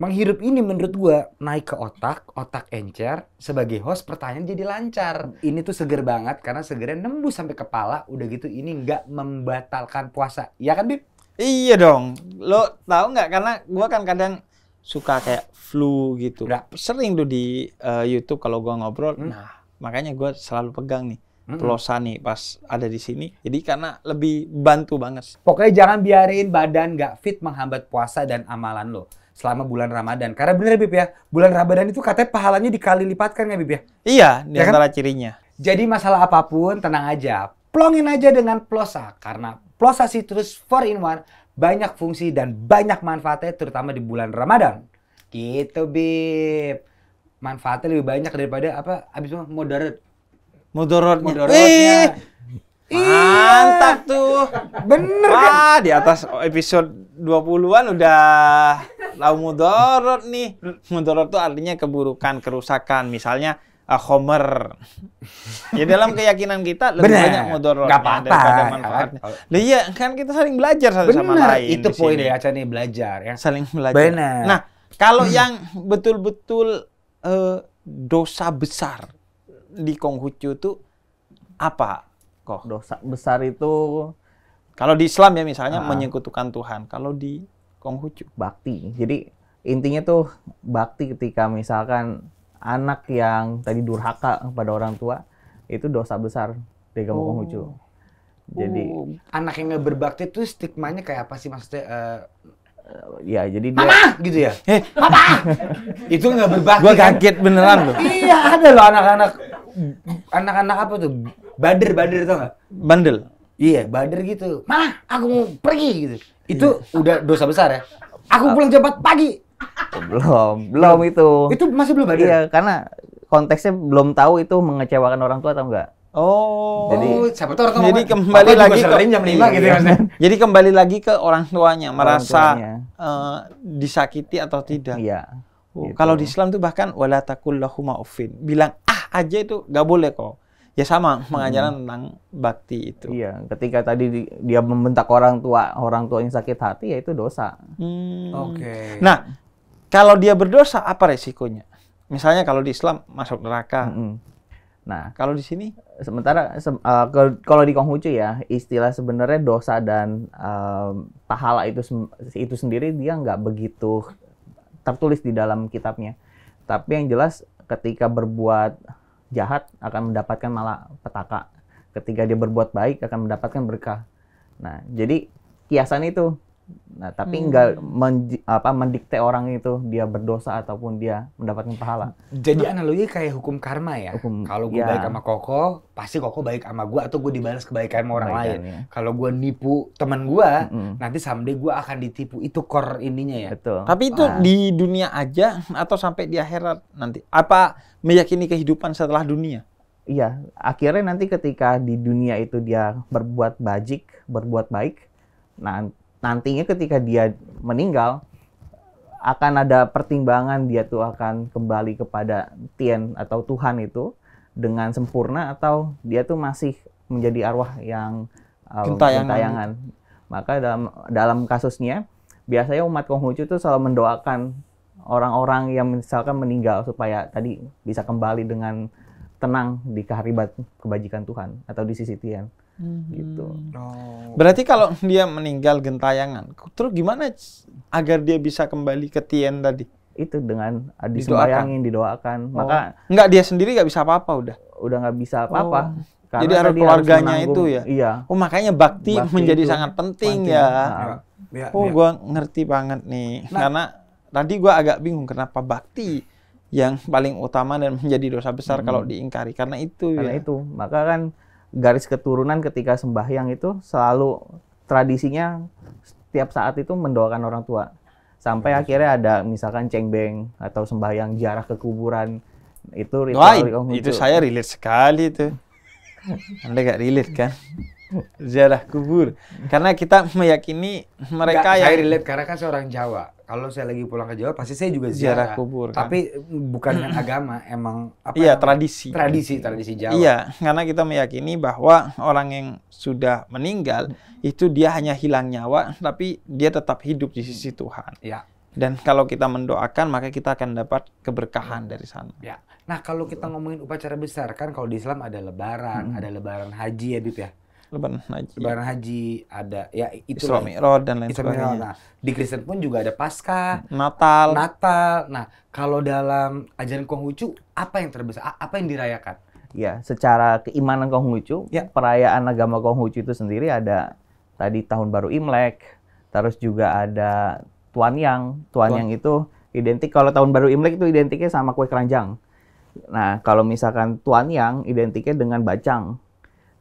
menghirup ini menurut gua naik ke otak, otak encer, sebagai host pertanyaan jadi lancar. Ini tuh seger banget karena segernya nembus sampai kepala, udah gitu ini nggak membatalkan puasa. Iya kan, Bib? Iya dong. Lo tahu nggak? Karena gua kan kadang suka kayak flu gitu. Nah. Sering tuh di uh, YouTube kalau gua ngobrol. Hmm. Nah, makanya gua selalu pegang nih hmm. pelosan nih pas ada di sini. Jadi karena lebih bantu banget. Pokoknya jangan biarin badan nggak fit menghambat puasa dan amalan lo selama bulan Ramadan. Karena bener ya Bib ya, bulan Ramadan itu katanya pahalanya dikali lipatkan ya Bib ya? Iya, ya di kan? antara ya kan? cirinya. Jadi masalah apapun tenang aja. Plongin aja dengan Plosa karena Plosa Citrus 4 in 1 banyak fungsi dan banyak manfaatnya terutama di bulan Ramadan. Gitu Bib. Manfaatnya lebih banyak daripada apa abis itu moderat. Moderat. Iya. Mantap tuh. Bener kan? Wah, kan? di atas episode 20-an udah lau mudorot nih. Mudorot tuh artinya keburukan, kerusakan. Misalnya uh, Homer. ya dalam keyakinan kita lebih Bener. banyak mudorot Gak ada daripada ya kan? manfaatnya. iya, kan kita saling belajar satu Bener, sama lain. Itu poin ya, Aca nih belajar ya. Saling belajar. Bener. Nah, kalau hmm. yang betul-betul uh, dosa besar di Konghucu tuh apa? Kok dosa besar itu kalau di Islam ya misalnya ah. menyekutukan Tuhan. Kalau di Konghucu bakti jadi intinya tuh bakti ketika misalkan anak yang tadi durhaka kepada orang tua itu dosa besar di agama oh. Konghucu jadi uh, anak yang nggak berbakti tuh stigmanya kayak apa sih maksudnya uh, ya jadi dia Mama gitu ya. Hei, eh. Papa! itu nggak berbakti. Gua kan? kaget kan? beneran loh. Iya, ada loh anak-anak anak-anak apa tuh? Bader-bader tau nggak? Bandel. Iya, bader gitu. mana aku mau pergi gitu. Itu iya. udah dosa besar ya. Aku pulang jam 4 pagi. Belum, belum itu. Itu masih belum ada. Iya, karena konteksnya belum tahu itu mengecewakan orang tua atau enggak. Oh, jadi, oh, siapa tahu orang jadi kembali lagi ke jam 5 gitu, iya, kan. <laughs> Jadi kembali lagi ke orang tuanya orang merasa tuanya. Uh, disakiti atau tidak. Iya. Oh, gitu. Kalau di Islam tuh bahkan wala takullahuma Bilang ah aja itu gak boleh kok ya sama mengajarkan hmm. tentang bakti itu. Iya, ketika tadi dia membentak orang tua, orang tua yang sakit hati ya itu dosa. Hmm. Oke. Okay. Nah, kalau dia berdosa apa resikonya? Misalnya kalau di Islam masuk neraka. Hmm. hmm. Nah, kalau di sini sementara se uh, eh, ke, kalau di Konghucu ya istilah sebenarnya dosa dan uh, pahala itu itu sendiri dia nggak begitu tertulis di dalam kitabnya. Tapi yang jelas ketika berbuat jahat akan mendapatkan malah petaka ketika dia berbuat baik akan mendapatkan berkah nah jadi kiasan itu Nah, tapi hmm. enggak men, apa mendikte orang itu dia berdosa ataupun dia mendapatkan pahala. Jadi nah, analogi kayak hukum karma ya. Hukum, Kalau gue ya. baik sama Koko, pasti Koko baik sama gue atau gue dibalas kebaikan sama orang Baikan, lain. Ya. Kalau gue nipu teman gue, -hmm. nanti someday gue akan ditipu. Itu core ininya ya. Betul. Tapi itu ah. di dunia aja atau sampai di akhirat nanti? Apa meyakini kehidupan setelah dunia? Iya, akhirnya nanti ketika di dunia itu dia berbuat bajik, berbuat baik, nah nantinya ketika dia meninggal akan ada pertimbangan dia tuh akan kembali kepada Tien atau Tuhan itu dengan sempurna atau dia tuh masih menjadi arwah yang eh, kentayangan. Maka dalam dalam kasusnya biasanya umat Konghucu tuh selalu mendoakan orang-orang yang misalkan meninggal supaya tadi bisa kembali dengan tenang di keharibat kebajikan Tuhan atau di sisi Tien. Hmm. gitu. Oh. Berarti kalau <laughs> dia meninggal gentayangan, terus gimana agar dia bisa kembali ke Tien tadi? Itu dengan disembayangin, didoakan. Oh. Maka nggak dia sendiri nggak bisa apa-apa udah. Udah nggak bisa apa-apa. Oh. Karena Jadi harus keluarganya itu ya. Iya. Oh makanya bakti, bakti menjadi sangat penting, penting. ya. Ya, oh gue ngerti banget nih. Nah. Karena tadi gue agak bingung kenapa bakti yang paling utama dan menjadi dosa besar hmm. kalau diingkari karena itu karena ya. itu maka kan garis keturunan ketika sembahyang itu selalu tradisinya setiap saat itu mendoakan orang tua sampai akhirnya ada misalkan cengbeng atau sembahyang jarak ke kuburan itu ritual Wah, itu saya relate sekali itu anda gak relate kan ziarah kubur karena kita meyakini mereka Enggak, yang saya relate karena kan seorang Jawa kalau saya lagi pulang ke Jawa pasti saya juga ziarah, kubur. Kan? Tapi bukan dengan <clears throat> agama, emang apa? Iya, tradisi. Tradisi, tradisi Jawa. Iya, karena kita meyakini bahwa orang yang sudah meninggal itu dia hanya hilang nyawa, tapi dia tetap hidup di sisi Tuhan. Iya. Dan kalau kita mendoakan, maka kita akan dapat keberkahan dari sana. Iya. Nah, kalau kita ngomongin upacara besar, kan kalau di Islam ada lebaran, hmm. ada lebaran haji ya, Bib ya lebaran haji. Lebaran haji ada ya itu Isra Mi'raj dan lain sebagainya. Nah, di Kristen pun juga ada pasca Natal. Natal. Nah, kalau dalam ajaran Konghucu apa yang terbesar? Apa yang dirayakan? Ya, secara keimanan Konghucu, ya. perayaan agama Konghucu itu sendiri ada tadi tahun baru Imlek, terus juga ada Tuan Yang. Tuan, Tuan. Yang itu identik kalau tahun baru Imlek itu identiknya sama kue keranjang. Nah, kalau misalkan Tuan Yang identiknya dengan bacang.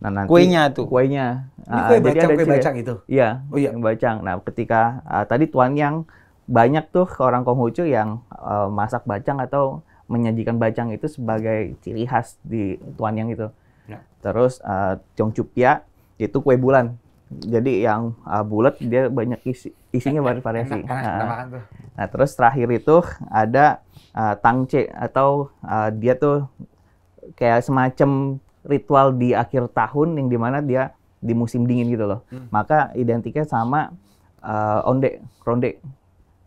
Nah, nanti kuenya tuh. Kuenya. Ini ah, kue uh, bacang, jadi ada kue bacang itu. Iya, oh, iya. bacang. Nah, ketika uh, tadi tuan yang banyak tuh orang Konghucu yang uh, masak bacang atau menyajikan bacang itu sebagai ciri khas di tuan yang itu. Ya. Terus uh, ah, Chopia itu kue bulan. Jadi yang uh, bulat dia banyak isi, isinya eh, enak, variasi. Enak, enak, nah, nah, terus terakhir itu ada uh, tangce atau uh, dia tuh kayak semacam ritual di akhir tahun yang dimana dia di musim dingin gitu loh. Hmm. Maka identiknya sama uh, onde, ronde,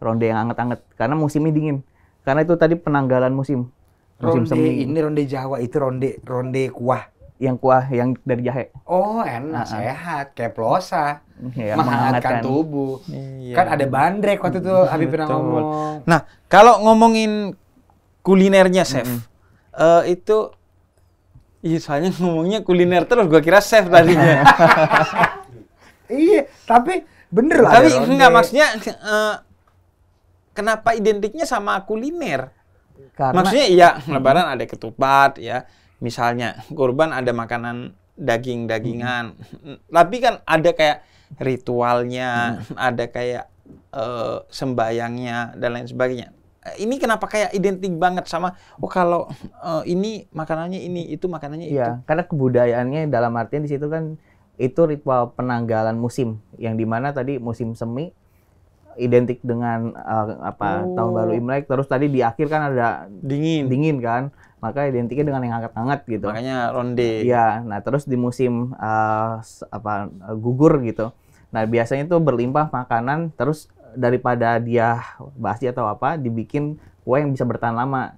ronde yang anget-anget karena musimnya dingin. Karena itu tadi penanggalan musim. Musim ronde semi. ini ronde Jawa itu ronde ronde kuah. Yang kuah yang dari jahe. Oh enak, uh sehat, kayak plosa. Ya, menghangatkan tubuh. Iya. Kan ada bandrek waktu itu Habib pernah ngomong. Nah kalau ngomongin kulinernya, Chef, mm -hmm. uh, itu Iya, soalnya ngomongnya kuliner terus gua kira chef tadinya. <laughs> iya, tapi bener lah. Tapi ya, enggak maksudnya uh, kenapa identiknya sama kuliner? Karena, maksudnya iya, lebaran ada ketupat ya. Misalnya kurban ada makanan daging-dagingan. Hmm. Tapi kan ada kayak ritualnya, ada kayak uh, sembayangnya dan lain sebagainya. Eh, ini kenapa kayak identik banget sama oh kalau uh, ini makanannya ini itu makanannya iya, itu. karena kebudayaannya dalam artian di situ kan itu ritual penanggalan musim yang dimana tadi musim semi identik dengan uh, apa oh. tahun baru Imlek terus tadi di akhir kan ada dingin dingin kan maka identiknya dengan yang hangat-hangat gitu makanya ronde ya nah terus di musim uh, apa gugur gitu nah biasanya itu berlimpah makanan terus daripada dia basi atau apa dibikin kue yang bisa bertahan lama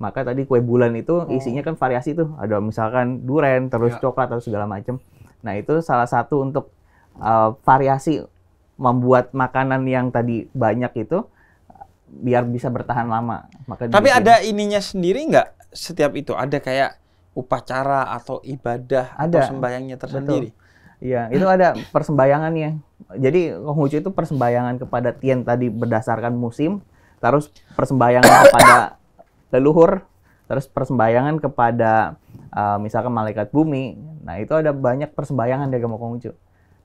maka tadi kue bulan itu oh. isinya kan variasi tuh ada misalkan durian terus ya. coklat atau segala macam nah itu salah satu untuk uh, variasi membuat makanan yang tadi banyak itu biar bisa bertahan lama maka tapi dibikin. ada ininya sendiri nggak setiap itu ada kayak upacara atau ibadah ada. atau sembayangnya tersendiri Betul Iya, itu ada ya. Jadi Konghucu itu persembayangan kepada Tian tadi berdasarkan musim, terus persembayangan kepada leluhur, terus persembayangan kepada uh, misalkan malaikat bumi. Nah, itu ada banyak persembayangan di agama Konghucu,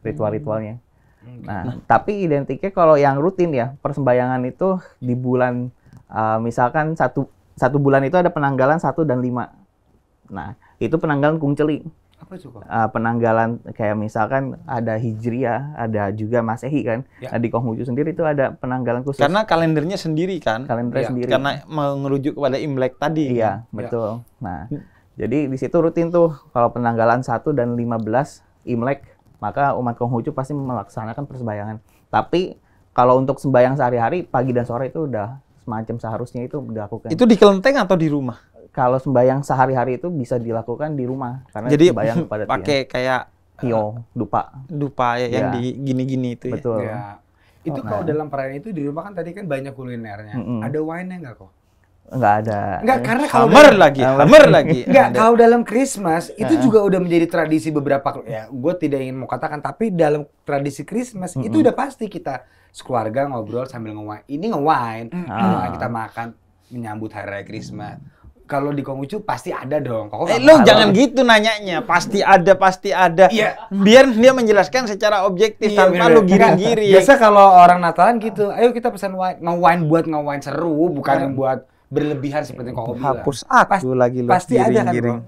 ritual-ritualnya. Hmm. Nah, hmm. tapi identiknya kalau yang rutin ya, persembayangan itu di bulan uh, misalkan satu satu bulan itu ada penanggalan satu dan lima. Nah, itu penanggalan kung kungceli. Apa itu Pak? Uh, ah, penanggalan kayak misalkan ada Hijriah, ada juga Masehi kan. Ya. Nah, di Konghucu sendiri itu ada penanggalan khusus. Karena kalendernya sendiri kan. Kalendernya ya. sendiri. Karena mengerujuk kepada Imlek tadi. Iya, kan? Ya. betul. Ya. Nah, jadi di situ rutin tuh kalau penanggalan 1 dan 15 Imlek, maka umat Konghucu pasti melaksanakan persembahyangan. Tapi kalau untuk sembayang sehari-hari pagi dan sore itu udah semacam seharusnya itu dilakukan. Itu di kelenteng atau di rumah? kalau sembahyang sehari-hari itu bisa dilakukan di rumah karena jadi bayang <laughs> pada pakai kayak tio uh, dupa dupa ya, ya. yang iya. di gini-gini itu ya. betul ya. itu oh, kalau nah. dalam perayaan itu di rumah kan tadi kan banyak kulinernya mm -hmm. ada wine-nya nggak kok Enggak ada. Enggak karena kalau hammer lagi, hammer lagi. Enggak, <laughs> kalau dalam Christmas itu juga udah menjadi tradisi beberapa ya, gue tidak ingin mau katakan tapi dalam tradisi Christmas itu udah pasti kita sekeluarga ngobrol sambil ngewain. Ini nge wine, ah. kita makan menyambut hari raya Christmas kalau di Konghucu pasti ada dong. Kok eh, lu jangan gitu nanyanya. Pasti ada, pasti ada. Iya. Biar dia menjelaskan secara objektif iya, tanpa lu giring-giring. Biasa kalau orang Natalan gitu, ayo kita pesan wine, nge-wine buat nge-wine seru, bukan yeah. buat berlebihan seperti yang kau bilang. Hapus aku Pas, lagi lu. Pasti giring, ada kan, giring.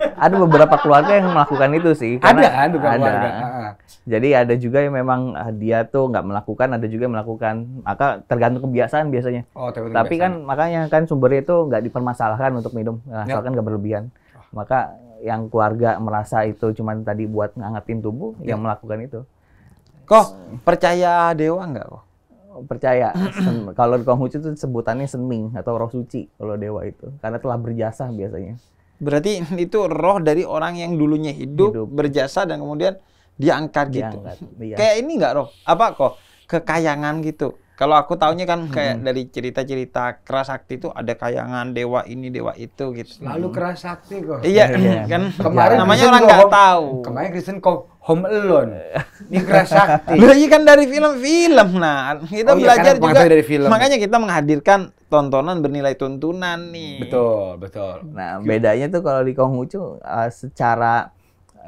Ada beberapa keluarga yang melakukan itu sih. Ada kan, beberapa ada. keluarga. Ah, ah. Jadi ada juga yang memang ah, dia tuh nggak melakukan, ada juga yang melakukan. Maka tergantung kebiasaan biasanya. Oh, tapi kebiasaan. kan makanya kan sumbernya itu nggak dipermasalahkan untuk minum, asalkan nggak yep. berlebihan. Maka yang keluarga merasa itu cuma tadi buat ngangetin tubuh, yep. yang melakukan itu. Kok percaya dewa nggak kok? percaya kalau di Konghucu itu sebutannya seming atau roh suci kalau dewa itu karena telah berjasa biasanya berarti <laughs> itu roh dari orang yang dulunya hidup, hidup. berjasa dan kemudian diangkat, diangkat gitu iya. kayak ini nggak roh apa kok kekayangan gitu kalau aku taunya kan kayak hmm. dari cerita-cerita kerasakti itu ada kayangan dewa ini dewa itu gitu. Lalu kerasakti kok. Iya, iya, iya. kan. Kemarin namanya orang enggak tahu. Kemarin Kristen kok Home Alone. Ini kerasakti. <laughs> Loh, iya kan dari film-film. Nah, kita oh, belajar iya, kan, juga. Dari film. Makanya kita menghadirkan tontonan bernilai tuntunan nih. Betul, betul. Nah, bedanya tuh kalau di Konghucu uh, secara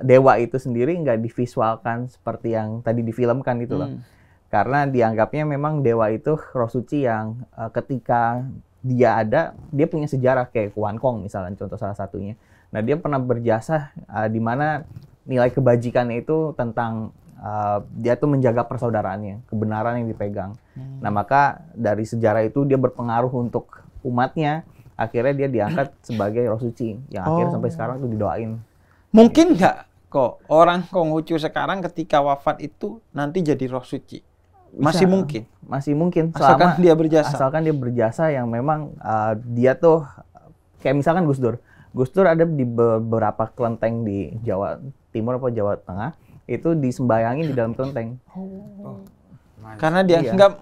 dewa itu sendiri nggak divisualkan seperti yang tadi difilmkan itu loh. Hmm karena dianggapnya memang dewa itu roh suci yang uh, ketika dia ada dia punya sejarah kayak kwan Kong misalnya contoh salah satunya. Nah dia pernah berjasa uh, di mana nilai kebajikan itu tentang uh, dia tuh menjaga persaudaraannya, kebenaran yang dipegang. Hmm. Nah maka dari sejarah itu dia berpengaruh untuk umatnya. Akhirnya dia diangkat <clears throat> sebagai roh suci yang oh. akhirnya sampai oh. sekarang tuh didoain. Mungkin nggak kok orang Konghucu sekarang ketika wafat itu nanti jadi roh suci? masih mungkin masih mungkin asalkan dia berjasa asalkan dia berjasa yang memang uh, dia tuh kayak misalkan Gus Dur Gus Dur ada di beberapa kelenteng di Jawa Timur apa Jawa Tengah itu disembayangin di dalam kelenteng oh. oh. karena dia iya. nggak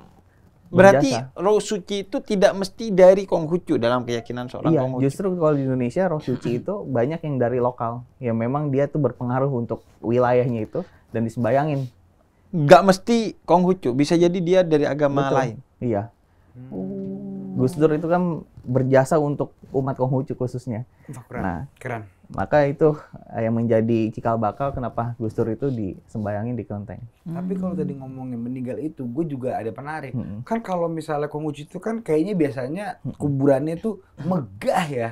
berarti roh suci itu tidak mesti dari Konghucu dalam keyakinan seorang iya, Konghucu justru kalau di Indonesia roh suci itu banyak yang dari lokal yang memang dia tuh berpengaruh untuk wilayahnya itu dan disembayangin nggak mesti Konghucu, bisa jadi dia dari agama Betul. lain. Iya. Hmm. Gus Dur itu kan berjasa untuk umat Konghucu khususnya. Keren. Nah, keren. Maka itu eh, yang menjadi cikal bakal kenapa Gus Dur itu disembayangin di kelenteng. Hmm. Tapi kalau tadi ngomongin meninggal itu, gue juga ada penarik. Hmm. Kan kalau misalnya Konghucu itu kan kayaknya biasanya hmm. kuburannya itu megah ya.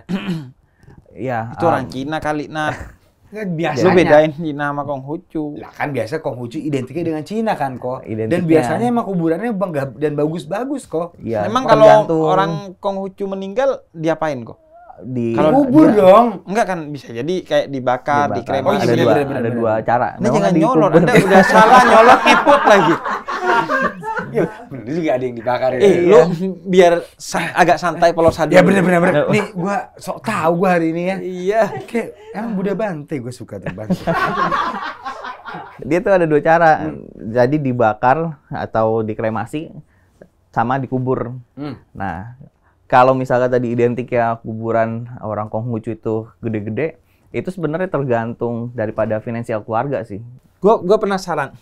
Iya. Itu um, orang Cina kali, nah. <laughs> Kan biasa Lu bedain Cina sama Konghucu. Lah kan biasa Konghucu identiknya dengan Cina kan kok. Identiknya. Dan biasanya emang kuburannya bang dan bagus-bagus kok. Iya. Emang kalau orang Konghucu meninggal diapain kok? di kubur dong enggak kan bisa jadi kayak dibakar, dibakar. dikremasi oh, iya, ada, dua, ada dua cara Ini jangan nyolot anda udah salah nyolot ngepot lagi <laughs> Iya, juga ada yang dibakar. Ya. Eh, iya. lu biar sa agak santai polos sadar. Ya bener bener bener. Nih gua sok tahu gua hari ini ya. Iya. Kayak emang budak Bante gua suka tuh Bante. <laughs> Dia tuh ada dua cara. Jadi dibakar atau dikremasi sama dikubur. Hmm. Nah, kalau misalnya tadi identik ya kuburan orang Konghucu itu gede-gede, itu sebenarnya tergantung daripada finansial keluarga sih. Gue gue penasaran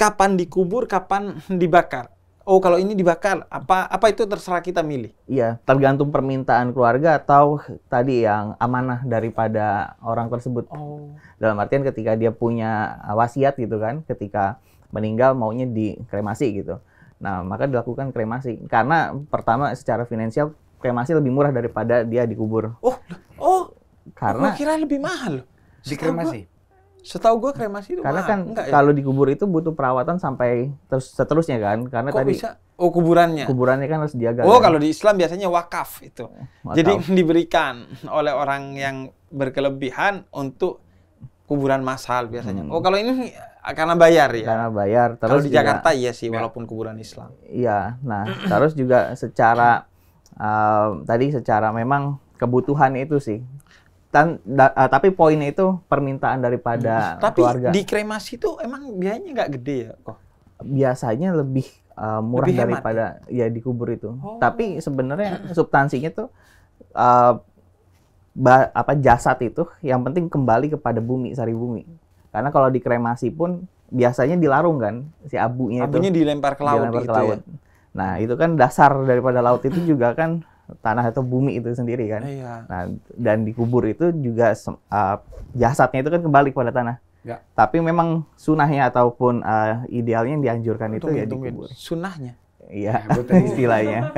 kapan dikubur, kapan <laughs> dibakar. Oh, kalau ini dibakar, apa apa itu terserah kita milih. Iya, tergantung permintaan keluarga atau tadi yang amanah daripada orang tersebut. Oh. Dalam artian ketika dia punya uh, wasiat gitu kan, ketika meninggal maunya dikremasi gitu. Nah, maka dilakukan kremasi karena pertama secara finansial kremasi lebih murah daripada dia dikubur. Oh, oh. Karena kira lebih mahal. Dikremasi. Setahu gue kremasi itu Karena kan ya? kalau ya? dikubur itu butuh perawatan sampai terus seterusnya kan. Karena Kok tadi bisa? Oh, kuburannya. Kuburannya kan harus dijaga. Oh, kan? kalau di Islam biasanya wakaf itu. Wakaf. Jadi <laughs> diberikan oleh orang yang berkelebihan untuk kuburan massal biasanya. Hmm. Oh, kalau ini karena bayar ya. Karena bayar. Terus kalau di juga, Jakarta iya sih walaupun kuburan Islam. Iya. Nah, terus juga secara uh, tadi secara memang kebutuhan itu sih dan da, uh, tapi poinnya itu permintaan daripada hmm. tapi keluarga. Tapi di kremasi itu emang biayanya nggak gede ya kok? Biasanya lebih uh, murah lebih daripada hemat, ya? ya dikubur itu. Oh. Tapi sebenarnya substansinya tuh uh, apa jasad itu yang penting kembali kepada bumi sari bumi. Karena kalau dikremasi pun biasanya dilarung kan si abunya, abunya itu. Abunya dilempar ke laut dilempar gitu ke ya? laut. Ya? Nah, itu kan dasar daripada laut itu juga kan tanah atau bumi itu sendiri kan. Iya. Nah, dan dikubur itu juga uh, jasadnya itu kan kembali kepada tanah. Ya. Tapi memang sunahnya ataupun uh, idealnya yang dianjurkan itu ya dikubur. Sunahnya. Iya, nah, <laughs> istilahnya.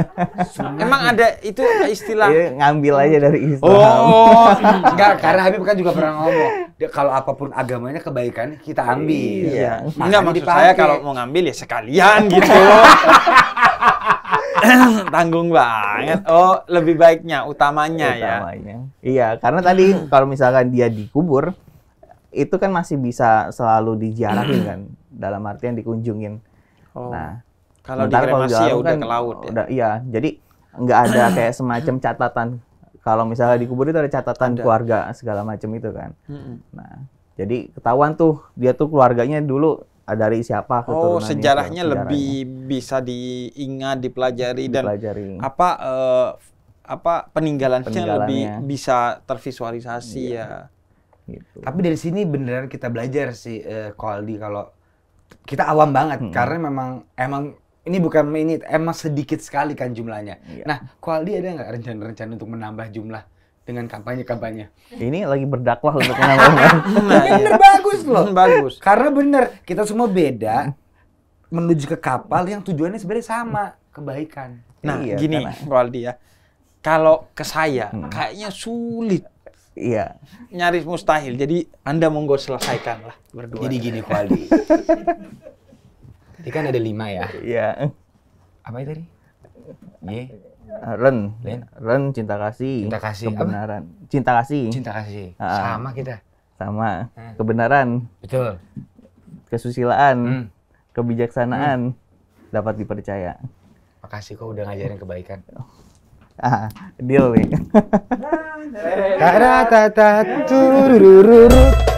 Sunahnya. Emang ada itu istilah? Ya, ngambil aja dari istilah. Oh, <laughs> enggak karena Habib kan juga pernah ngomong kalau apapun agamanya kebaikan kita ambil. Iya. Enggak maksud dipakai. saya kalau mau ngambil ya sekalian gitu. <laughs> <coughs> tanggung banget. Oh, lebih baiknya utamanya, ya. utamanya. ya. Iya, karena tadi hmm. kalau misalkan dia dikubur itu kan masih bisa selalu dijarahin hmm. kan dalam artian dikunjungin. Oh. Nah, kalau di kremasi ya udah kan, ke laut ya. Udah, iya, jadi nggak ada <coughs> kayak semacam catatan kalau misalnya dikubur itu ada catatan ada. keluarga segala macam itu kan. -hmm. Nah, jadi ketahuan tuh dia tuh keluarganya dulu Ah, dari siapa Oh, sejarahnya, sejarahnya lebih bisa diingat, dipelajari, dipelajari. dan apa uh, apa peninggalannya lebih bisa tervisualisasi iya. ya. Gitu. Tapi dari sini beneran kita belajar sih uh, eh, Koaldi kalau kita awam banget hmm. karena memang emang ini bukan ini emang sedikit sekali kan jumlahnya. Iya. Nah, Koaldi ada nggak rencana-rencana untuk menambah jumlah dengan kampanye-kampanye. Ini lagi berdakwah untuk nama <laughs> nah, bener iya. bagus loh. <laughs> bagus. Karena bener kita semua beda hmm. menuju ke kapal yang tujuannya sebenarnya sama kebaikan. Nah iya, gini karena... Waldi ya, kalau ke saya hmm. kayaknya sulit. Iya. Nyaris mustahil. Jadi Anda monggo selesaikan lah berdua. Jadi gini <laughs> Waldi. ini kan ada lima ya. Iya. Apa itu ya tadi? Iya. Eh, Ren. Ren. cinta kasih. Cinta kasih. Kebenaran. Apa? Cinta kasih. Cinta kasih. Uh, sama kita. Sama. Hmm. Kebenaran. Betul. Kesusilaan. Hmm. Kebijaksanaan. Hmm. Dapat dipercaya. Makasih kok udah ngajarin kebaikan. <laughs> Ah, deal nih. <laughs>